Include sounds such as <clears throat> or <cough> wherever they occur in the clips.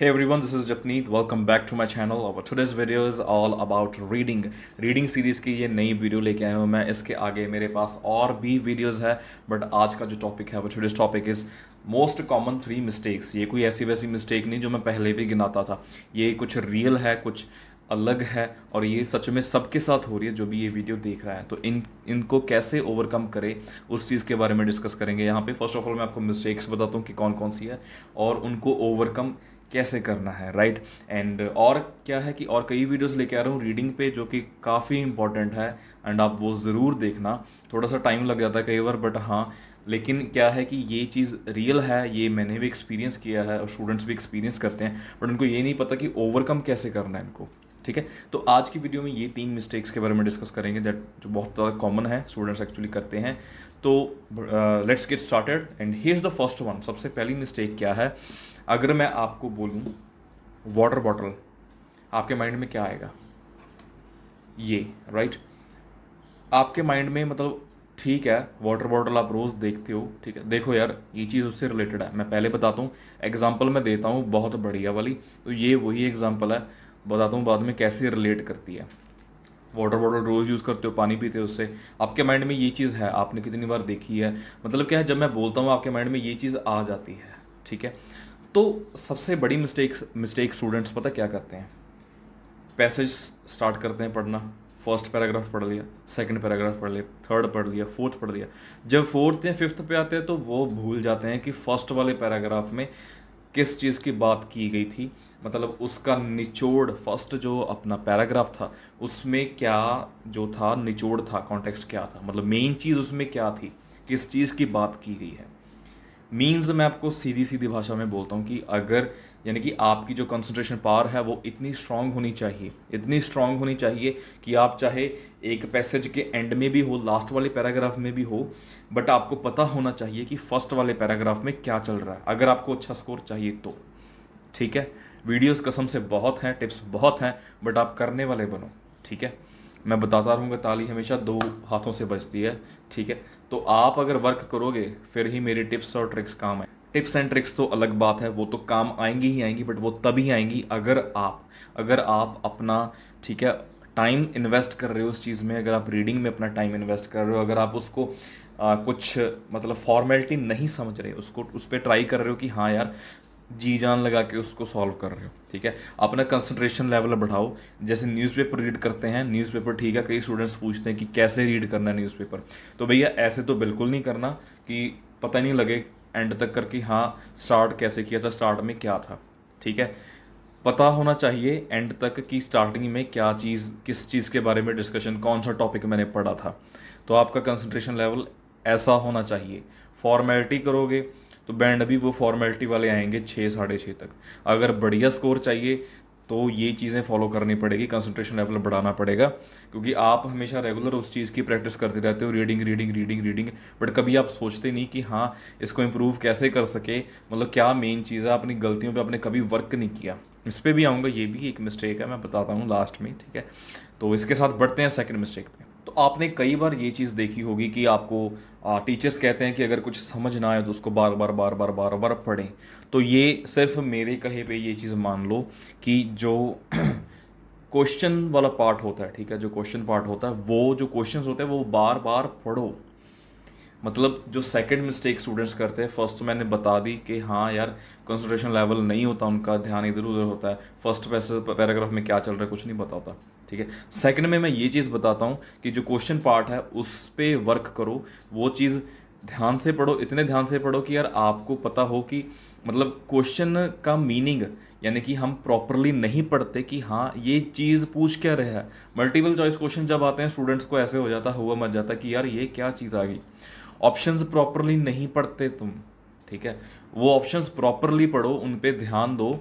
Hey everyone, this is Japneet. Welcome back to my channel. Our today's video is all about reading. Reading series की ये नई video लेके आया हूँ मैं इसके आगे मेरे पास और भी वीडियोज़ है बट आज का जो टॉपिक है वो today's topic is most common three mistakes ये कोई ऐसी वैसी मिस्टेक नहीं जो मैं पहले भी गिनाता था ये कुछ रियल है कुछ अलग है और ये सच में सबके साथ हो रही है जो भी ये वीडियो देख रहा है तो इन इनको कैसे ओवरकम करें उस चीज़ के बारे में डिस्कस करेंगे यहाँ पे फर्स्ट ऑफ ऑल मैं आपको मिस्टेक्स बताता हूँ कि कौन कौन सी है और उनको ओवरकम कैसे करना है राइट एंड uh, और क्या है कि और कई वीडियोस लेके आ रहा हूँ रीडिंग पे जो कि काफ़ी इंपॉर्टेंट है एंड आप वो ज़रूर देखना थोड़ा सा टाइम लग जाता है कई बार बट हाँ लेकिन क्या है कि ये चीज़ रियल है ये मैंने भी एक्सपीरियंस किया है और स्टूडेंट्स भी एक्सपीरियंस करते हैं बट उनको ये नहीं पता कि ओवरकम कैसे करना है इनको ठीक है तो आज की वीडियो में ये तीन मिस्टेक्स के बारे में डिस्कस करेंगे दैट जो बहुत ज़्यादा कॉमन है स्टूडेंट्स एक्चुअली करते हैं तो let's get started and here is the first one सबसे पहली मिस्टेक क्या है अगर मैं आपको बोलूँ वाटर बॉटल आपके माइंड में क्या आएगा ये राइट आपके माइंड में मतलब ठीक है वाटर बॉटल आप रोज़ देखते हो ठीक है देखो यार ये चीज़ उससे रिलेटेड है मैं पहले बताता हूँ एग्जाम्पल मैं देता हूँ बहुत बढ़िया वाली तो ये वही एग्जाम्पल है बताता हूँ बाद में कैसे रिलेट करती है वाटर बॉटल रोज़ यूज़ करते हो पानी पीते हो उससे आपके माइंड में ये चीज़ है आपने कितनी बार देखी है मतलब क्या है जब मैं बोलता हूँ आपके माइंड में ये चीज़ आ जाती है ठीक है तो सबसे बड़ी मिस्टेक्स मिस्टेक स्टूडेंट्स पता क्या करते हैं पैसेज स्टार्ट करते हैं पढ़ना फर्स्ट पैराग्राफ पढ़ लिया सेकंड पैराग्राफ पढ़ लिया थर्ड पढ़ लिया फोर्थ पढ़ लिया जब फोर्थ या फिफ्थ पे आते हैं तो वो भूल जाते हैं कि फर्स्ट वाले पैराग्राफ में किस चीज़ की बात की गई थी मतलब उसका निचोड़ फर्स्ट जो अपना पैराग्राफ था उसमें क्या जो था निचोड़ था कॉन्टेक्स्ट क्या था मतलब मेन चीज़ उसमें क्या थी किस चीज़ की बात की गई है मीन्स मैं आपको सीधी सीधी भाषा में बोलता हूँ कि अगर यानी कि आपकी जो कंसंट्रेशन पावर है वो इतनी स्ट्रांग होनी चाहिए इतनी स्ट्रांग होनी चाहिए कि आप चाहे एक पैसेज के एंड में भी हो लास्ट वाले पैराग्राफ में भी हो बट आपको पता होना चाहिए कि फर्स्ट वाले पैराग्राफ में क्या चल रहा है अगर आपको अच्छा स्कोर चाहिए तो ठीक है वीडियोस कसम से बहुत हैं टिप्स बहुत हैं बट आप करने वाले बनो ठीक है मैं बताता रहूँगा ताली हमेशा दो हाथों से बजती है ठीक है तो आप अगर वर्क करोगे फिर ही मेरी टिप्स और ट्रिक्स काम आए टिप्स एंड ट्रिक्स तो अलग बात है वो तो काम आएंगी ही आएंगी बट वो तभी आएंगी अगर आप अगर आप अपना ठीक है टाइम इन्वेस्ट कर रहे हो उस चीज़ में अगर आप रीडिंग में अपना टाइम इन्वेस्ट कर रहे हो अगर आप उसको आ, कुछ मतलब फॉर्मेलिटी नहीं समझ रहे उसको उस पर ट्राई कर रहे हो कि हाँ यार जी जान लगा के उसको सॉल्व कर रहे हो ठीक है अपना कंसंट्रेशन लेवल बढ़ाओ जैसे न्यूज़पेपर रीड करते हैं न्यूज़पेपर ठीक है कई स्टूडेंट्स पूछते हैं कि कैसे रीड करना है न्यूज़पेपर तो भैया ऐसे तो बिल्कुल नहीं करना कि पता नहीं लगे एंड तक करके हाँ स्टार्ट कैसे किया था स्टार्ट में क्या था ठीक है पता होना चाहिए एंड तक कि स्टार्टिंग में क्या चीज़ किस चीज़ के बारे में डिस्कशन कौन सा टॉपिक मैंने पढ़ा था तो आपका कंसंट्रेशन लेवल ऐसा होना चाहिए फॉर्मेलिटी करोगे तो बैंड अभी वो फॉर्मेलिटी वाले आएंगे छः साढ़े छः तक अगर बढ़िया स्कोर चाहिए तो ये चीज़ें फॉलो करनी पड़ेगी कंसंट्रेशन लेवल बढ़ाना पड़ेगा क्योंकि आप हमेशा रेगुलर उस चीज़ की प्रैक्टिस करते रहते हो reading reading reading reading but कभी आप सोचते नहीं कि हाँ इसको इम्प्रूव कैसे कर सके मतलब क्या मेन चीज़ है अपनी गलतियों पर आपने कभी वर्क नहीं किया इस पर भी आऊँगा ये भी एक मिस्टेक है मैं बताता हूँ लास्ट में ठीक है तो इसके साथ बढ़ते हैं सेकेंड मिस्टेक पर तो आपने कई बार ये चीज़ देखी होगी कि आपको आ, टीचर्स कहते हैं कि अगर कुछ समझ ना आए तो उसको बार बार बार बार बार बार पढ़ें तो ये सिर्फ मेरे कहे पे ये चीज़ मान लो कि जो क्वेश्चन <clears throat> वाला पार्ट होता है ठीक है जो क्वेश्चन पार्ट होता है वो जो क्वेश्चन होते हैं वो बार बार पढ़ो मतलब जो सेकंड मिस्टेक स्टूडेंट्स करते हैं फर्स्ट तो मैंने बता दी कि हाँ यार कंसंट्रेशन लेवल नहीं होता उनका ध्यान इधर उधर होता है फर्स्ट पैराग्राफ में क्या चल रहा है कुछ नहीं बताता ठीक है सेकंड में मैं ये चीज़ बताता हूँ कि जो क्वेश्चन पार्ट है उस पर वर्क करो वो चीज़ ध्यान से पढ़ो इतने ध्यान से पढ़ो कि यार आपको पता हो कि मतलब क्वेश्चन का मीनिंग यानी कि हम प्रॉपरली नहीं पढ़ते कि हाँ ये चीज़ पूछ क्या रहे हैं मल्टीपल चॉइस क्वेश्चन जब आते हैं स्टूडेंट्स को ऐसे हो जाता हुआ मत जाता कि यार ये क्या चीज़ आ गई ऑप्शंस प्रॉपरली नहीं पढ़ते तुम ठीक है वो ऑप्शंस प्रॉपरली पढ़ो उन पर ध्यान दो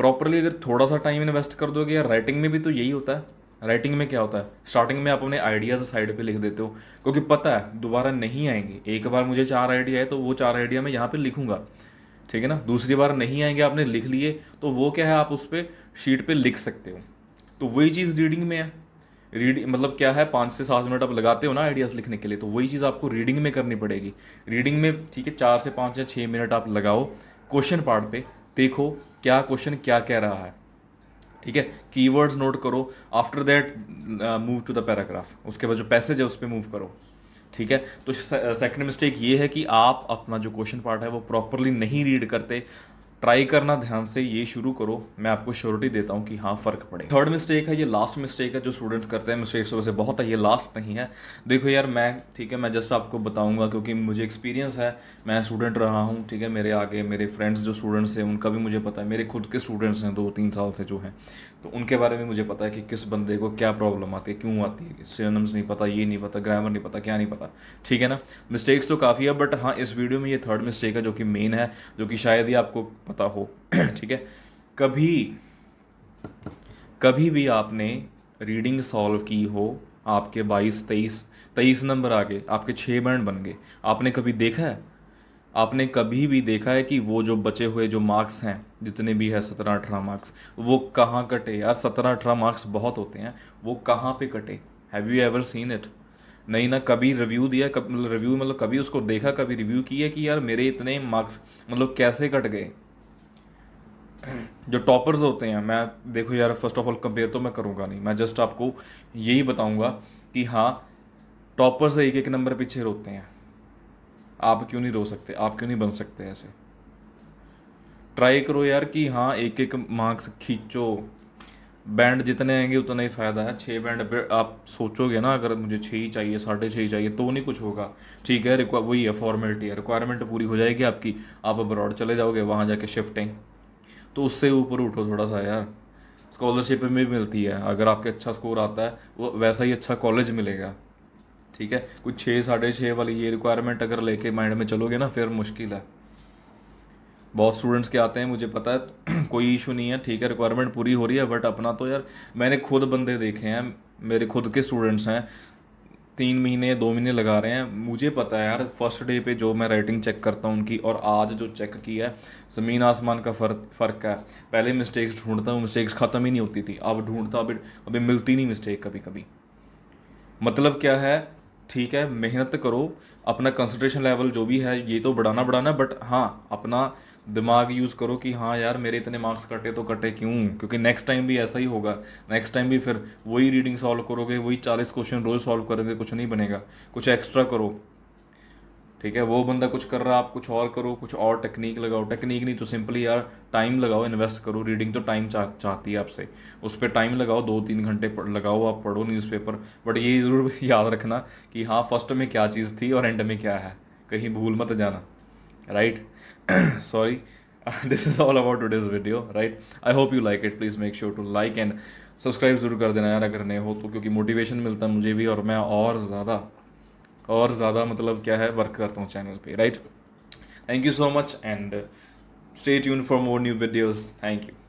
प्रॉपरली अगर थोड़ा सा टाइम इन्वेस्ट कर दोगे या राइटिंग में भी तो यही होता है राइटिंग में क्या होता है स्टार्टिंग में आप अपने आइडियाज़ साइड पे लिख देते हो क्योंकि पता है दोबारा नहीं आएंगे एक बार मुझे चार आइडिया है तो वो चार आइडिया मैं यहाँ पे लिखूंगा ठीक है ना दूसरी बार नहीं आएंगे आपने लिख लिए तो वो क्या है आप उस पर शीट पर लिख सकते हो तो वही चीज़ रीडिंग में है रीड मतलब क्या है पाँच से सात मिनट आप लगाते हो ना आइडियाज़ लिखने के लिए तो वही चीज़ आपको रीडिंग में करनी पड़ेगी रीडिंग में ठीक है चार से पाँच या छः मिनट आप लगाओ क्वेश्चन पार्ट पे देखो क्या क्वेश्चन क्या कह रहा है ठीक है कीवर्ड्स नोट करो after that move to the paragraph उसके बाद जो पैसेज है उस पर मूव करो ठीक है तो सेकंड मिस्टेक uh, ये है कि आप अपना जो क्वेश्चन पार्ट है वो प्रॉपरली नहीं रीड करते ट्राई करना ध्यान से ये शुरू करो मैं आपको श्योरिटी देता हूँ कि हाँ फ़र्क पड़े थर्ड मिस्टेक है ये लास्ट मिस्टेक है जो स्टूडेंट्स करते हैं मिस्टेक्स वैसे बहुत है ये लास्ट नहीं है देखो यार मैं ठीक है मैं जस्ट आपको बताऊँगा क्योंकि मुझे एक्सपीरियंस है मैं स्टूडेंट रहा हूँ ठीक है मेरे आगे मेरे फ्रेंड्स जो स्टूडेंट्स हैं उनका भी मुझे पता है मेरे खुद के स्टूडेंट्स हैं दो तीन साल से जो हैं तो उनके बारे में मुझे पता है कि किस बंदे को क्या प्रॉब्लम आती है क्यों आती है सिनम्स नहीं पता ये नहीं पता ग्रामर नहीं पता क्या नहीं पता ठीक है ना मिस्टेक्स तो काफ़ी है बट हाँ इस वीडियो में ये थर्ड मिस्टेक है जो कि मेन है जो कि शायद ही आपको पता हो <clears throat> ठीक है कभी कभी भी आपने रीडिंग सॉल्व की हो आपके बाईस तेईस तेईस नंबर आ गए आपके छः बैंड बन गए आपने कभी देखा है आपने कभी भी देखा है कि वो जो बचे हुए जो मार्क्स हैं जितने भी है सत्रह अठारह मार्क्स वो कहाँ कटे यार सत्रह अठारह मार्क्स बहुत होते हैं वो कहाँ पे कटे have you ever seen it नहीं ना कभी रिव्यू दिया कभी मतलब रिव्यू मतलब कभी उसको देखा कभी रिव्यू किया कि यार मेरे इतने मार्क्स मतलब कैसे कट गए जो टॉपर्स होते हैं मैं देखो यार फर्स्ट ऑफ ऑल कंपेयर तो मैं करूँगा नहीं मैं जस्ट आपको यही बताऊँगा कि हाँ टॉपर्स एक एक नंबर पीछे रोते हैं आप क्यों नहीं रो सकते आप क्यों नहीं बन सकते ऐसे ट्राई करो यार कि हाँ एक एक मार्क्स खींचो बैंड जितने आएंगे उतना ही फ़ायदा है छः बैंड आप सोचोगे ना अगर मुझे छः ही चाहिए साढ़े छः ही चाहिए तो नहीं कुछ होगा ठीक है रिक्वा वही है फॉर्मेलिटी है रिक्वायरमेंट पूरी हो जाएगी आपकी आप अब्रॉड चले जाओगे वहाँ जाके शिफ्टिंग तो उससे ऊपर उठो थोड़ा सा यार स्कॉलरशिप में भी मिलती है अगर आपके अच्छा स्कोर आता है वो वैसा ही अच्छा कॉलेज मिलेगा ठीक है कुछ छः साढ़े छः वाली ये रिक्वायरमेंट अगर लेके माइंड में चलोगे ना फिर मुश्किल है बहुत स्टूडेंट्स के आते हैं मुझे पता है <clears throat> कोई इशू नहीं है ठीक है रिक्वायरमेंट पूरी हो रही है बट अपना तो यार मैंने खुद बंदे देखे हैं मेरे खुद के स्टूडेंट्स हैं तीन महीने दो महीने लगा रहे हैं मुझे पता है यार फर्स्ट डे पे जो मैं राइटिंग चेक करता हूँ उनकी और आज जो चेक की है ज़मीन आसमान का फ़र्क फ़र्क है पहले मिस्टेक्स ढूंढता हूँ मिस्टेक्स ख़त्म ही नहीं होती थी अब ढूंढता अभी अभी मिलती नहीं मिस्टेक कभी कभी मतलब क्या है ठीक है मेहनत करो अपना कंसंट्रेशन लेवल जो भी है ये तो बढ़ाना बढ़ाना बट हाँ अपना दिमाग यूज़ करो कि हाँ यार मेरे इतने मार्क्स कटे तो कटे क्यों क्योंकि नेक्स्ट टाइम भी ऐसा ही होगा नेक्स्ट टाइम भी फिर वही रीडिंग सॉल्व करोगे वही चालीस क्वेश्चन रोज़ सॉल्व करोगे कुछ नहीं बनेगा कुछ एक्स्ट्रा करो ठीक है वो बंदा कुछ कर रहा आप कुछ और करो कुछ और टेक्निक लगाओ टेक्निक नहीं तो सिंपली यार टाइम लगाओ इन्वेस्ट करो रीडिंग तो टाइम चा, चाहती है आपसे उस पर टाइम लगाओ दो तीन घंटे लगाओ आप पढ़ो न्यूज़पेपर बट ये ज़रूर <laughs> याद रखना कि हाँ फर्स्ट में क्या चीज़ थी और एंड में क्या है कहीं भूल मत जाना right <coughs> sorry <laughs> this is all about today's video right i hope you like it please make sure to like and subscribe ज़रूर कर देना यार अगर नहीं हो तो क्योंकि मोटिवेशन मिलता है मुझे भी और मैं और ज़्यादा और ज़्यादा मतलब क्या है वर्क करता हूँ चैनल पे right thank you so much and stay tune for more new videos thank you